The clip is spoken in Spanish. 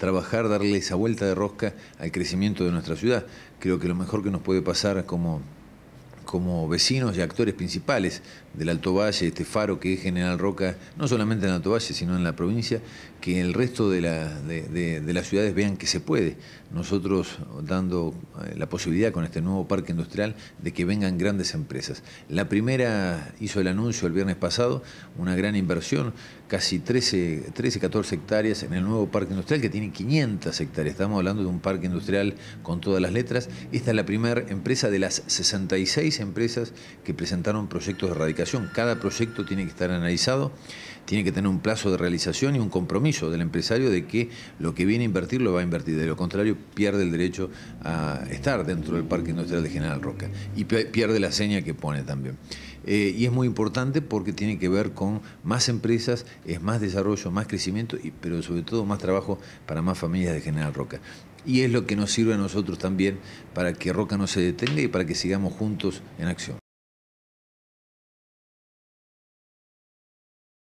trabajar, darle esa vuelta de rosca al crecimiento de nuestra ciudad. Creo que lo mejor que nos puede pasar como como vecinos y actores principales del Alto Valle, este faro que es General Roca, no solamente en Alto Valle, sino en la provincia, que el resto de, las ciudades vean que se puede. Nosotros dando eh, la posibilidad con este nuevo parque industrial de que vengan grandes empresas. La primera hizo el anuncio el viernes pasado, una gran inversión, casi 13, 13 14 hectáreas en el nuevo parque industrial que tiene 500 hectáreas. Estamos hablando de un parque industrial con todas las letras. Esta es la primera empresa de las 66 empresas que presentaron proyectos de erradicación. Cada proyecto tiene que estar analizado, tiene que tener un plazo de realización y un compromiso del empresario de que lo que viene a invertir lo va a invertir. De lo contrario, pierde el derecho a estar dentro del Parque Industrial de General Roca y pierde la seña que pone también. Eh, y es muy importante porque tiene que ver con más empresas, es más desarrollo, más crecimiento, y, pero sobre todo más trabajo para más familias de General Roca. Y es lo que nos sirve a nosotros también para que Roca no se detenga y para que sigamos juntos en acción.